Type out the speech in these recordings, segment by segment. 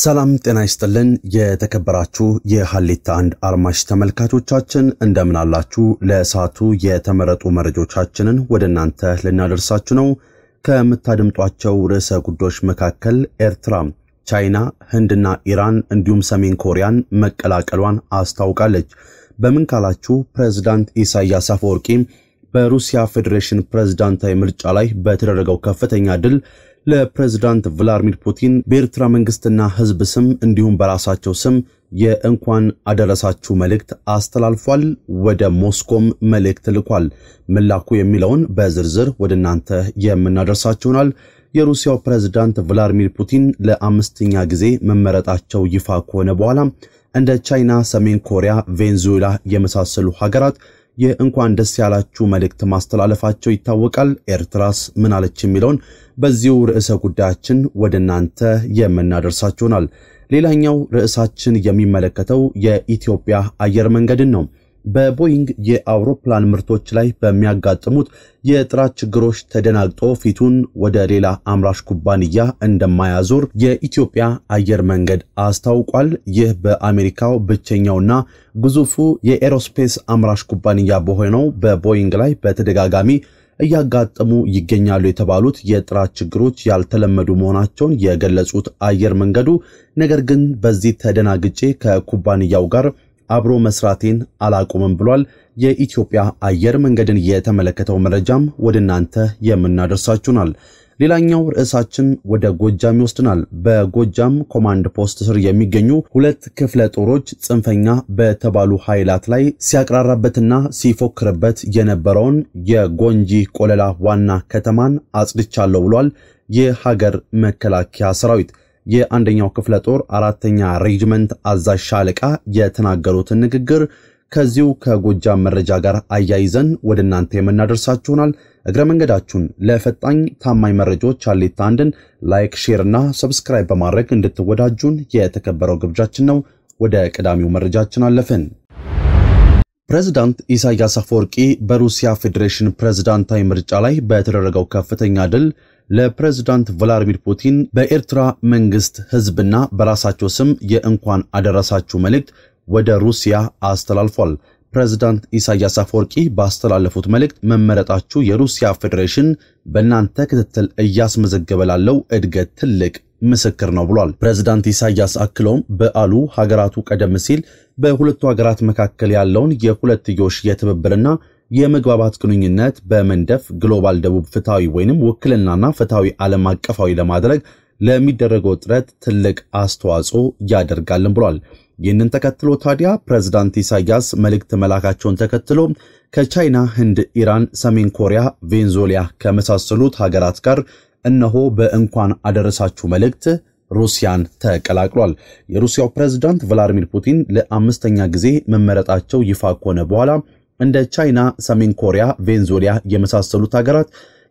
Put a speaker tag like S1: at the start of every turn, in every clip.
S1: ሰላም ጤና ይስጥልን። የተከበራችሁ የሀሌታ አንድ አርማሽ ተመልካቾቻችን እንደምን አላችሁ? ለሰዓቱ የተመረጡ መረጃዎቻችንን ወደ እናንተ ልናደርሳችሁ ነው። ከምታደምጧቸው ርዕሰ ጉዳዮች መካከል ኤርትራ፣ ቻይና፣ ህንድና ኢራን እንዲሁም ሰሜን ኮሪያን መቀላቀሏን አስታውቃለች። በምን ካላችሁ ፕሬዝዳንት ኢሳያስ አፈወርቂ በሩሲያ ፌዴሬሽን ፕሬዝዳንታዊ ምርጫ ላይ በተደረገው ከፍተኛ ድል ለፕሬዝዳንት ቭላድሚር ፑቲን በኤርትራ መንግስትና ህዝብ ስም እንዲሁም በራሳቸው ስም የእንኳን አደረሳችሁ መልእክት አስተላልፏል። ወደ ሞስኮም መልእክት ልኳል። ምላኩ የሚለውን በዝርዝር ወደ እናንተ የምናደርሳችሁናል። የሩሲያው ፕሬዝዳንት ቭላድሚር ፑቲን ለአምስተኛ ጊዜ መመረጣቸው ይፋ ከሆነ በኋላ እንደ ቻይና፣ ሰሜን ኮሪያ፣ ቬንዙዌላ የመሳሰሉ ሀገራት የእንኳን ደስ ያላችሁ መልእክት ማስተላለፋቸው ይታወቃል። ኤርትራስ ምን አለች የሚለውን በዚሁ ርዕሰ ጉዳያችን ወደ እናንተ የምናደርሳችሁናል። ሌላኛው ርዕሳችን የሚመለከተው የኢትዮጵያ አየር መንገድን ነው። በቦይንግ የአውሮፕላን ምርቶች ላይ በሚያጋጥሙት የጥራት ችግሮች ተደናግጦ ፊቱን ወደ ሌላ አምራች ኩባንያ እንደማያዞር የኢትዮጵያ አየር መንገድ አስታውቋል። ይህ በአሜሪካው ብቸኛውና ግዙፉ የኤሮስፔስ አምራች ኩባንያ በሆነው በቦይንግ ላይ በተደጋጋሚ እያጋጠሙ ይገኛሉ የተባሉት የጥራት ችግሮች ያልተለመዱ መሆናቸውን የገለጹት አየር መንገዱ ነገር ግን በዚህ ተደናግጬ ከኩባንያው ጋር አብሮ መስራቴን አላቆምም ብሏል። የኢትዮጵያ አየር መንገድን የተመለከተው መረጃም ወደ እናንተ የምናደርሳችሁናል። ሌላኛው ርዕሳችን ወደ ጎጃም ይወስድናል። በጎጃም ኮማንድ ፖስት ስር የሚገኙ ሁለት ክፍለ ጦሮች ጽንፈኛ በተባሉ ኃይላት ላይ ሲያቅራራበትና ሲፎክርበት የነበረውን የጎንጂ ቆለላ ዋና ከተማን አጽድቻለሁ ብሏል የሀገር መከላከያ ሰራዊት። የአንደኛው ክፍለ ጦር አራተኛ ሬጅመንት አዛዥ ሻለቃ የተናገሩትን ንግግር ከዚሁ ከጎጃም መረጃ ጋር አያይዘን ወደ እናንተ የምናደርሳችሁናል። እግረ መንገዳችሁን ለፈጣኝ ታማኝ መረጃዎች አሌታ አንድን ላይክ፣ ሼር እና ሰብስክራይብ በማድረግ እንድትወዳጁን የተከበረው ግብዣችን ነው። ወደ ቀዳሚው መረጃችን አለፍን። ፕሬዝዳንት ኢሳያስ አፈወርቂ በሩሲያ ፌዴሬሽን ፕሬዝዳንታዊ ምርጫ ላይ በተደረገው ከፍተኛ ድል ለፕሬዝዳንት ቭላዲሚር ፑቲን በኤርትራ መንግስት ህዝብና በራሳቸው ስም የእንኳን አደረሳችሁ መልእክት ወደ ሩሲያ አስተላልፏል። ፕሬዝዳንት ኢሳያስ አፈወርቂ ባስተላለፉት መልእክት መመረጣችሁ የሩሲያ ፌዴሬሽን በእናንተ ክትትል እያስመዘገበ ላለው እድገት ትልቅ ምስክር ነው ብሏል። ፕሬዝዳንት ኢሳያስ አክለውም በዓሉ ሀገራቱ ቀደም ሲል በሁለቱ ሀገራት መካከል ያለውን የሁለትዮሽ የትብብርና የመግባባት ግንኙነት በመንደፍ ግሎባል ደቡብ ፍትሐዊ ወይንም ውክልናና ፍትሐዊ ዓለም አቀፋዊ ለማድረግ ለሚደረገው ጥረት ትልቅ አስተዋጽኦ ያደርጋልን ብሏል። ይህንን ተከትሎ ታዲያ ፕሬዝዳንት ኢሳያስ መልእክት መላካቸውን ተከትሎ ከቻይና፣ ህንድ፣ ኢራን፣ ሰሜን ኮሪያ፣ ቬንዙዌላ ከመሳሰሉት ሀገራት ጋር እነሆ በእንኳን አደረሳችሁ መልእክት ሩሲያን ተቀላቅሏል። የሩሲያው ፕሬዝዳንት ቭላዲሚር ፑቲን ለአምስተኛ ጊዜ መመረጣቸው ይፋ ከሆነ በኋላ እንደ ቻይና፣ ሰሜን ኮሪያ፣ ቬንዙዌላ የመሳሰሉት ሀገራት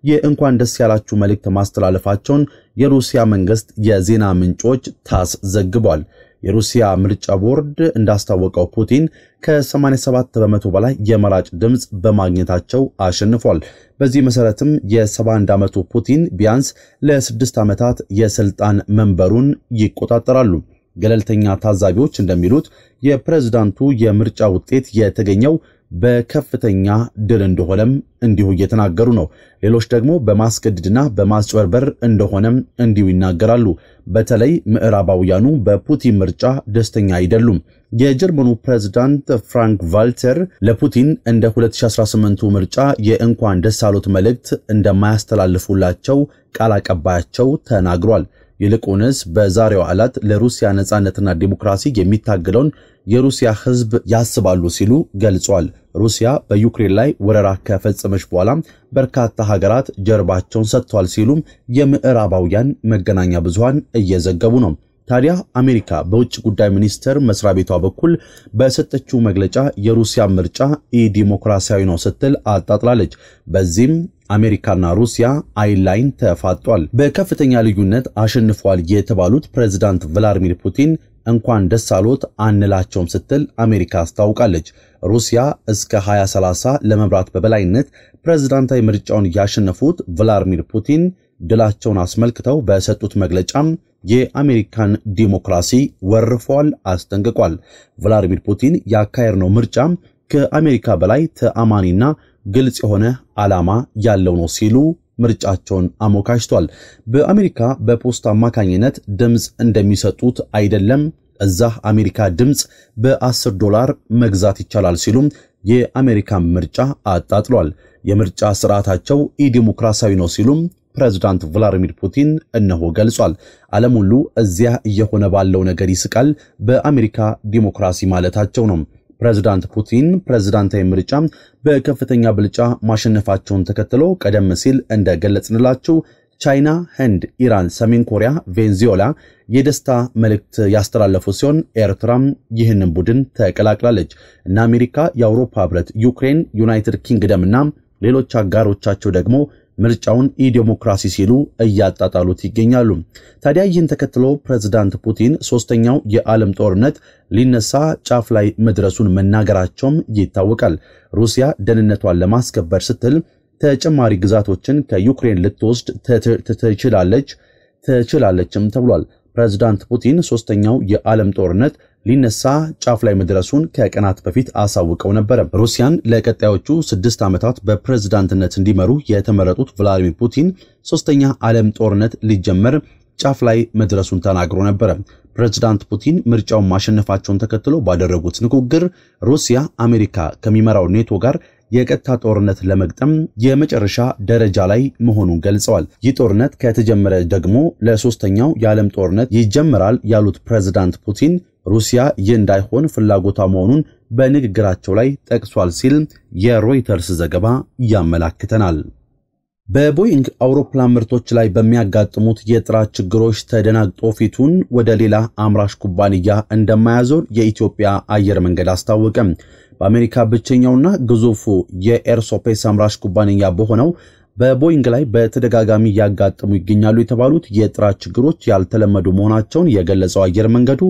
S1: የእንኳን ደስ ያላችሁ መልእክት ማስተላለፋቸውን የሩሲያ መንግስት የዜና ምንጮች ታስ ዘግቧል። የሩሲያ ምርጫ ቦርድ እንዳስታወቀው ፑቲን ከ87 በመቶ በላይ የመራጭ ድምፅ በማግኘታቸው አሸንፏል። በዚህ መሰረትም የ71 ዓመቱ ፑቲን ቢያንስ ለስድስት ዓመታት የስልጣን መንበሩን ይቆጣጠራሉ። ገለልተኛ ታዛቢዎች እንደሚሉት የፕሬዝዳንቱ የምርጫ ውጤት የተገኘው በከፍተኛ ድል እንደሆነም እንዲሁ እየተናገሩ ነው። ሌሎች ደግሞ በማስገደድና በማስጨበርበር እንደሆነም እንዲሁ ይናገራሉ። በተለይ ምዕራባውያኑ በፑቲን ምርጫ ደስተኛ አይደሉም። የጀርመኑ ፕሬዝዳንት ፍራንክ ቫልተር ለፑቲን እንደ 2018ቱ ምርጫ የእንኳን ደስ አሎት መልእክት እንደማያስተላልፉላቸው ቃል አቀባያቸው ተናግሯል። ይልቁንስ በዛሬው ዓላት ለሩሲያ ነጻነትና ዲሞክራሲ የሚታገለውን የሩሲያ ሕዝብ ያስባሉ ሲሉ ገልጿል። ሩሲያ በዩክሬን ላይ ወረራ ከፈጸመች በኋላ በርካታ ሀገራት ጀርባቸውን ሰጥተዋል ሲሉም የምዕራባውያን መገናኛ ብዙሃን እየዘገቡ ነው። ታዲያ አሜሪካ በውጭ ጉዳይ ሚኒስቴር መስሪያ ቤቷ በኩል በሰጠችው መግለጫ የሩሲያ ምርጫ ኢዲሞክራሲያዊ ነው ስትል አጣጥላለች። በዚህም አሜሪካና ሩሲያ አይን ላይን ተፋጧል። በከፍተኛ ልዩነት አሸንፏል የተባሉት ፕሬዚዳንት ቭላድሚር ፑቲን እንኳን ደስ አሎት አንላቸውም ስትል አሜሪካ አስታውቃለች። ሩሲያ እስከ 2030 ለመብራት በበላይነት ፕሬዝዳንታዊ ምርጫውን ያሸነፉት ቭላድሚር ፑቲን ድላቸውን አስመልክተው በሰጡት መግለጫም የአሜሪካን ዲሞክራሲ ወርፏል፣ አስጠንቅቋል። ቭላዲሚር ፑቲን ያካሄድ ነው ምርጫ ከአሜሪካ በላይ ተአማኒና ግልጽ የሆነ ዓላማ ያለው ነው ሲሉ ምርጫቸውን አሞካሽቷል። በአሜሪካ በፖስታ አማካኝነት ድምፅ እንደሚሰጡት አይደለም፣ እዛ አሜሪካ ድምፅ በ10 ዶላር መግዛት ይቻላል ሲሉም የአሜሪካን ምርጫ አጣጥሏል። የምርጫ ስርዓታቸው ኢዲሞክራሲያዊ ነው ሲሉም ፕሬዝዳንት ቭላዲሚር ፑቲን እነሆ ገልጿል። ዓለም ሁሉ እዚያ እየሆነ ባለው ነገር ይስቃል፣ በአሜሪካ ዲሞክራሲ ማለታቸው ነው። ፕሬዝዳንት ፑቲን ፕሬዝዳንታዊ ምርጫ በከፍተኛ ብልጫ ማሸነፋቸውን ተከትሎ ቀደም ሲል እንደገለጽንላችሁ ቻይና፣ ህንድ፣ ኢራን፣ ሰሜን ኮሪያ፣ ቬንዚዮላ የደስታ መልእክት ያስተላለፉ ሲሆን ኤርትራም ይህንን ቡድን ተቀላቅላለች እና አሜሪካ፣ የአውሮፓ ህብረት፣ ዩክሬን፣ ዩናይትድ ኪንግደም እና ሌሎች አጋሮቻቸው ደግሞ ምርጫውን ኢዴሞክራሲ ሲሉ እያጣጣሉት ይገኛሉ። ታዲያ ይህን ተከትሎ ፕሬዝዳንት ፑቲን ሶስተኛው የዓለም ጦርነት ሊነሳ ጫፍ ላይ መድረሱን መናገራቸውም ይታወቃል። ሩሲያ ደህንነቷን ለማስከበር ስትል ተጨማሪ ግዛቶችን ከዩክሬን ልትወስድ ትችላለች ትችላለችም ተብሏል። ፕሬዝዳንት ፑቲን ሶስተኛው የዓለም ጦርነት ሊነሳ ጫፍ ላይ መድረሱን ከቀናት በፊት አሳውቀው ነበረ። ሩሲያን ለቀጣዮቹ ስድስት ዓመታት በፕሬዝዳንትነት እንዲመሩ የተመረጡት ቭላዲሚር ፑቲን ሶስተኛ ዓለም ጦርነት ሊጀመር ጫፍ ላይ መድረሱን ተናግሮ ነበረ። ፕሬዝዳንት ፑቲን ምርጫውን ማሸነፋቸውን ተከትሎ ባደረጉት ንግግር ሩሲያ አሜሪካ ከሚመራው ኔቶ ጋር የቀጥታ ጦርነት ለመግጠም የመጨረሻ ደረጃ ላይ መሆኑን ገልጸዋል። ይህ ጦርነት ከተጀመረ ደግሞ ለሶስተኛው የዓለም ጦርነት ይጀምራል ያሉት ፕሬዝዳንት ፑቲን ሩሲያ ይህ እንዳይሆን ፍላጎቷ መሆኑን በንግግራቸው ላይ ጠቅሷል ሲል የሮይተርስ ዘገባ ያመላክተናል። በቦይንግ አውሮፕላን ምርቶች ላይ በሚያጋጥሙት የጥራት ችግሮች ተደናግጦ ፊቱን ወደ ሌላ አምራች ኩባንያ እንደማያዞር የኢትዮጵያ አየር መንገድ አስታወቀም። በአሜሪካ ብቸኛውና ግዙፉ የኤርሶፔስ አምራች ኩባንያ በሆነው በቦይንግ ላይ በተደጋጋሚ እያጋጠሙ ይገኛሉ የተባሉት የጥራት ችግሮች ያልተለመዱ መሆናቸውን የገለጸው አየር መንገዱ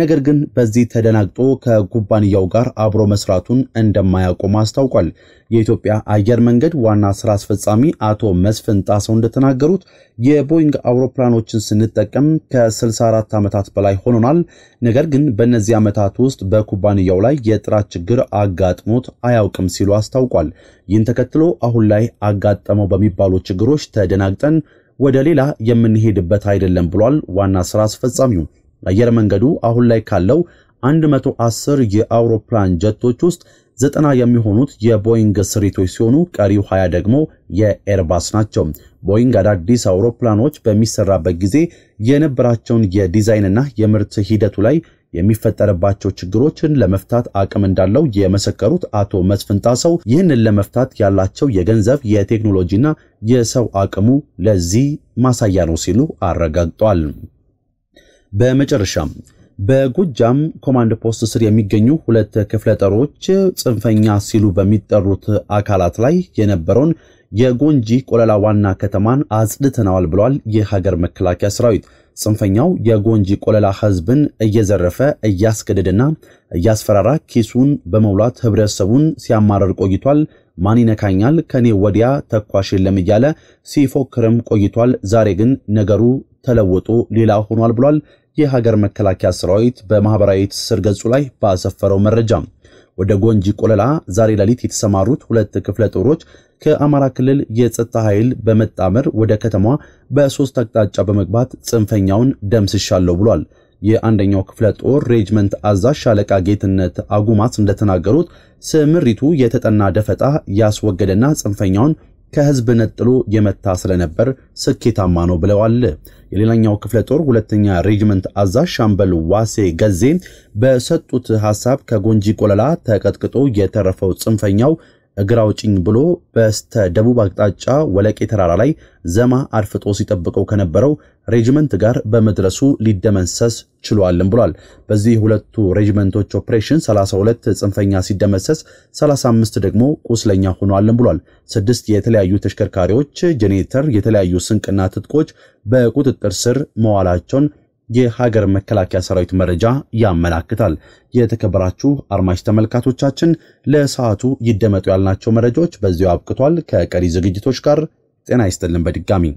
S1: ነገር ግን በዚህ ተደናግጦ ከኩባንያው ጋር አብሮ መስራቱን እንደማያቆም አስታውቋል። የኢትዮጵያ አየር መንገድ ዋና ስራ አስፈጻሚ አቶ መስፍን ጣሰው እንደተናገሩት የቦይንግ አውሮፕላኖችን ስንጠቀም ከ64 ዓመታት በላይ ሆኖናል። ነገር ግን በእነዚህ ዓመታት ውስጥ በኩባንያው ላይ የጥራት ችግር አጋጥሞት አያውቅም ሲሉ አስታውቋል። ይህን ተከትሎ አሁን ላይ አጋጠመው በሚባሉ ችግሮች ተደናግጠን ወደ ሌላ የምንሄድበት አይደለም ብሏል ዋና ስራ አስፈጻሚው። አየር መንገዱ አሁን ላይ ካለው 110 የአውሮፕላን ጀቶች ውስጥ ዘጠና የሚሆኑት የቦይንግ ስሪቶች ሲሆኑ ቀሪው 20 ደግሞ የኤርባስ ናቸው። ቦይንግ አዳዲስ አውሮፕላኖች በሚሰራበት ጊዜ የነበራቸውን የዲዛይንና የምርት ሂደቱ ላይ የሚፈጠርባቸው ችግሮችን ለመፍታት አቅም እንዳለው የመሰከሩት አቶ መስፍን ጣሰው ይህንን ለመፍታት ያላቸው የገንዘብ የቴክኖሎጂና የሰው አቅሙ ለዚህ ማሳያ ነው ሲሉ አረጋግጧል። በመጨረሻም በጎጃም ኮማንድ ፖስት ስር የሚገኙ ሁለት ክፍለ ጦሮች ጽንፈኛ ሲሉ በሚጠሩት አካላት ላይ የነበረውን የጎንጂ ቆለላ ዋና ከተማን አጽድተነዋል ብሏል የሀገር መከላከያ ሰራዊት። ጽንፈኛው የጎንጂ ቆለላ ህዝብን እየዘረፈ እያስገደደና እያስፈራራ ኪሱን በመውላት ህብረተሰቡን ሲያማረር ቆይቷል። ማን ይነካኛል፣ ከኔ ወዲያ ተኳሽ የለም እያለ ሲፎክርም ቆይቷል። ዛሬ ግን ነገሩ ተለውጦ ሌላ ሆኗል ብሏል የሀገር መከላከያ ሰራዊት በማህበራዊ ትስስር ገጹ ላይ ባሰፈረው መረጃ። ወደ ጎንጂ ቆለላ ዛሬ ሌሊት የተሰማሩት ሁለት ክፍለ ጦሮች ከአማራ ክልል የጸጥታ ኃይል በመጣመር ወደ ከተማዋ በሶስት አቅጣጫ በመግባት ጽንፈኛውን ደምስሻለሁ ብሏል። የአንደኛው ክፍለ ጦር ሬጅመንት አዛዥ ሻለቃ ጌትነት አጉማስ እንደተናገሩት ስምሪቱ የተጠና ደፈጣ ያስወገደና ጽንፈኛውን ከህዝብ ነጥሎ የመታ ስለነበር ስኬታማ ነው ብለዋል። የሌላኛው ክፍለ ጦር ሁለተኛ ሬጅመንት አዛዥ ሻምበል ዋሴ ገዜ በሰጡት ሐሳብ ከጎንጂ ቆለላ ተቀጥቅጦ የተረፈው ጽንፈኛው እግር አውጭኝ ብሎ በስተ ደቡብ አቅጣጫ ወለቄ ተራራ ላይ ዘማ አርፍጦ ሲጠብቀው ከነበረው ሬጅመንት ጋር በመድረሱ ሊደመሰስ ችሏልም ብሏል። በዚህ ሁለቱ ሬጅመንቶች ኦፕሬሽን 32 ጽንፈኛ ሲደመሰስ 35 ደግሞ ቁስለኛ ሆኗልም ብሏል። ስድስት የተለያዩ ተሽከርካሪዎች፣ ጄኔሬተር፣ የተለያዩ ስንቅና ትጥቆች በቁጥጥር ስር መዋላቸውን የሀገር መከላከያ ሰራዊት መረጃ ያመላክታል። የተከበራችሁ አድማጭ ተመልካቶቻችን ለሰዓቱ ይደመጡ ያልናቸው መረጃዎች በዚሁ አብቅቷል። ከቀሪ ዝግጅቶች ጋር ጤና ይስጥልን በድጋሚ